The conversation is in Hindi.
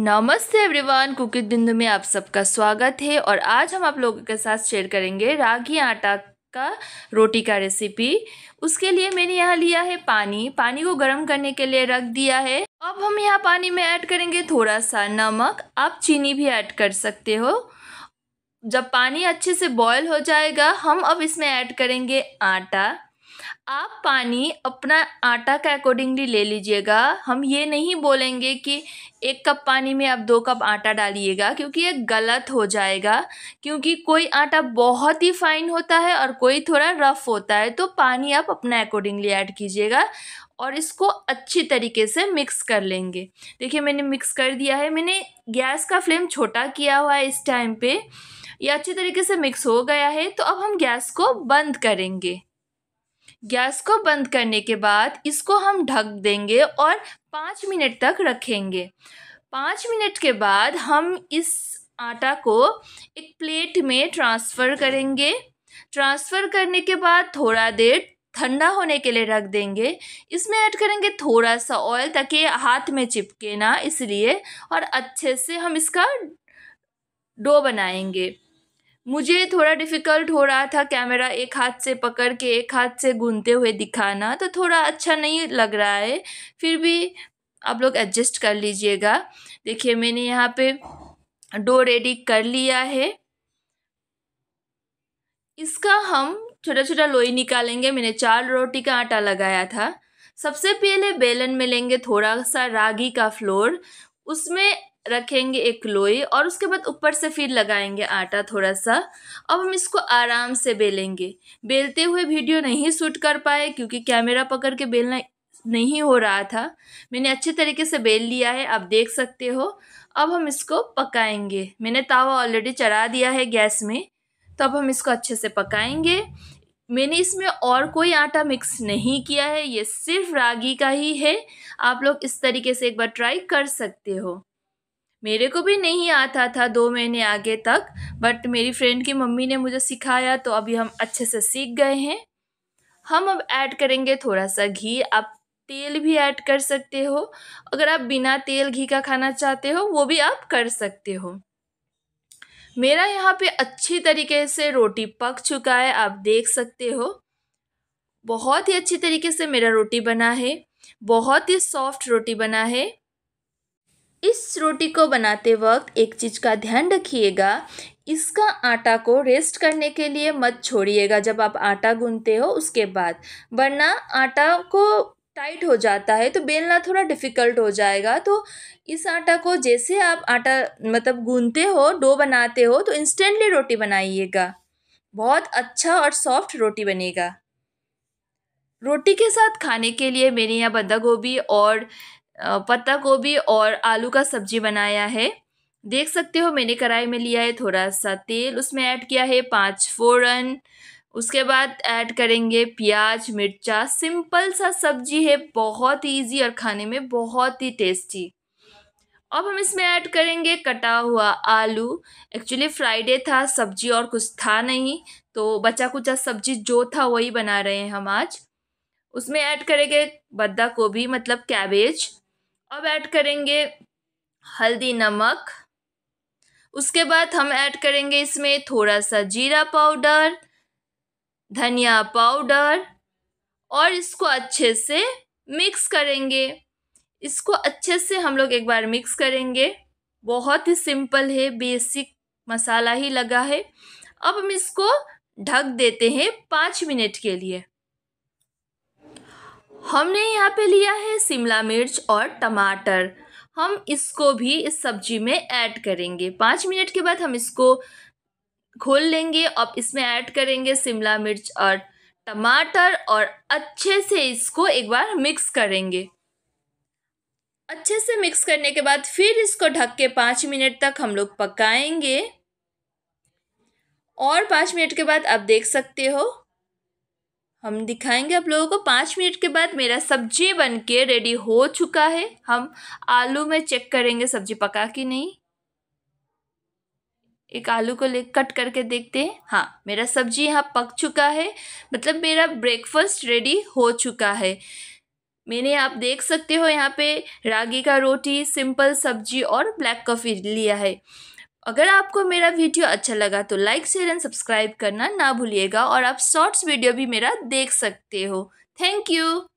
नमस्ते एवरीवन कुकिंग बिंदु में आप सबका स्वागत है और आज हम आप लोगों के साथ शेयर करेंगे रागी आटा का रोटी का रेसिपी उसके लिए मैंने यहाँ लिया है पानी पानी को गर्म करने के लिए रख दिया है अब हम यहाँ पानी में ऐड करेंगे थोड़ा सा नमक आप चीनी भी ऐड कर सकते हो जब पानी अच्छे से बॉयल हो जाएगा हम अब इसमें ऐड करेंगे आटा आप पानी अपना आटा के अकॉर्डिंगली ले लीजिएगा हम ये नहीं बोलेंगे कि एक कप पानी में आप दो कप आटा डालिएगा क्योंकि ये गलत हो जाएगा क्योंकि कोई आटा बहुत ही फाइन होता है और कोई थोड़ा रफ़ होता है तो पानी आप अपना अकॉर्डिंगली ऐड कीजिएगा और इसको अच्छी तरीके से मिक्स कर लेंगे देखिए मैंने मिक्स कर दिया है मैंने गैस का फ्लेम छोटा किया हुआ है इस टाइम पर यह अच्छी तरीके से मिक्स हो गया है तो अब हम गैस को बंद करेंगे गैस को बंद करने के बाद इसको हम ढक देंगे और पाँच मिनट तक रखेंगे पाँच मिनट के बाद हम इस आटा को एक प्लेट में ट्रांसफ़र करेंगे ट्रांसफ़र करने के बाद थोड़ा देर ठंडा होने के लिए रख देंगे इसमें ऐड करेंगे थोड़ा सा ऑयल ताकि हाथ में चिपके ना इसलिए और अच्छे से हम इसका डो बनाएंगे मुझे थोड़ा डिफ़िकल्ट हो रहा था कैमरा एक हाथ से पकड़ के एक हाथ से गूंदते हुए दिखाना तो थोड़ा अच्छा नहीं लग रहा है फिर भी आप लोग एडजस्ट कर लीजिएगा देखिए मैंने यहाँ पे डो रेडी कर लिया है इसका हम छोटा छोटा लोई निकालेंगे मैंने चार रोटी का आटा लगाया था सबसे पहले बेलन में लेंगे थोड़ा सा रागी का फ्लोर उसमें रखेंगे एक लोई और उसके बाद ऊपर से फिर लगाएंगे आटा थोड़ा सा अब हम इसको आराम से बेलेंगे बेलते हुए वीडियो नहीं शूट कर पाए क्योंकि कैमरा पकड़ के बेलना नहीं हो रहा था मैंने अच्छे तरीके से बेल लिया है आप देख सकते हो अब हम इसको पकाएंगे मैंने तावा ऑलरेडी चढ़ा दिया है गैस में तो अब हम इसको अच्छे से पकाएंगे मैंने इसमें और कोई आटा मिक्स नहीं किया है ये सिर्फ रागी का ही है आप लोग इस तरीके से एक बार ट्राई कर सकते हो मेरे को भी नहीं आता था दो महीने आगे तक बट मेरी फ्रेंड की मम्मी ने मुझे सिखाया तो अभी हम अच्छे से सीख गए हैं हम अब ऐड करेंगे थोड़ा सा घी आप तेल भी ऐड कर सकते हो अगर आप बिना तेल घी का खाना चाहते हो वो भी आप कर सकते हो मेरा यहाँ पे अच्छी तरीके से रोटी पक चुका है आप देख सकते हो बहुत ही अच्छी तरीके से मेरा रोटी बना है बहुत ही सॉफ्ट रोटी बना है इस रोटी को बनाते वक्त एक चीज़ का ध्यान रखिएगा इसका आटा को रेस्ट करने के लिए मत छोड़िएगा जब आप आटा गूंथते हो उसके बाद वरना आटा को टाइट हो जाता है तो बेलना थोड़ा डिफ़िकल्ट हो जाएगा तो इस आटा को जैसे आप आटा मतलब गूंथते हो डो बनाते हो तो इंस्टेंटली रोटी बनाइएगा बहुत अच्छा और सॉफ्ट रोटी बनेगा रोटी के साथ खाने के लिए मेरे यहाँ बंदा गोभी और पत्ता गोभी और आलू का सब्जी बनाया है देख सकते हो मैंने कढ़ाई में लिया है थोड़ा सा तेल उसमें ऐड किया है पाँच फ़ोरन उसके बाद ऐड करेंगे प्याज मिर्चा सिंपल सा सब्जी है बहुत ही ईजी और खाने में बहुत ही टेस्टी अब हम इसमें ऐड करेंगे कटा हुआ आलू एक्चुअली फ्राइडे था सब्जी और कुछ था नहीं तो बचा कुचा सब्जी जो था वही बना रहे हैं हम आज उसमें ऐड करेंगे बद्दा गोभी मतलब कैबेज अब ऐड करेंगे हल्दी नमक उसके बाद हम ऐड करेंगे इसमें थोड़ा सा जीरा पाउडर धनिया पाउडर और इसको अच्छे से मिक्स करेंगे इसको अच्छे से हम लोग एक बार मिक्स करेंगे बहुत ही सिंपल है बेसिक मसाला ही लगा है अब हम इसको ढक देते हैं पाँच मिनट के लिए हमने यहाँ पे लिया है शिमला मिर्च और टमाटर हम इसको भी इस सब्जी में ऐड करेंगे पाँच मिनट के बाद हम इसको खोल लेंगे और इसमें ऐड करेंगे शिमला मिर्च और टमाटर और अच्छे से इसको एक बार मिक्स करेंगे अच्छे से मिक्स करने के बाद फिर इसको ढक के पाँच मिनट तक हम लोग पकाएंगे और पाँच मिनट के बाद आप देख सकते हो हम दिखाएंगे आप लोगों को पाँच मिनट के बाद मेरा सब्जी बन के रेडी हो चुका है हम आलू में चेक करेंगे सब्जी पका कि नहीं एक आलू को ले कट करके देखते हैं हाँ मेरा सब्जी यहाँ पक चुका है मतलब मेरा ब्रेकफास्ट रेडी हो चुका है मैंने आप देख सकते हो यहाँ पे रागी का रोटी सिंपल सब्जी और ब्लैक कॉफ़ी लिया है अगर आपको मेरा वीडियो अच्छा लगा तो लाइक शेयर एंड सब्सक्राइब करना ना भूलिएगा और आप शॉर्ट्स वीडियो भी मेरा देख सकते हो थैंक यू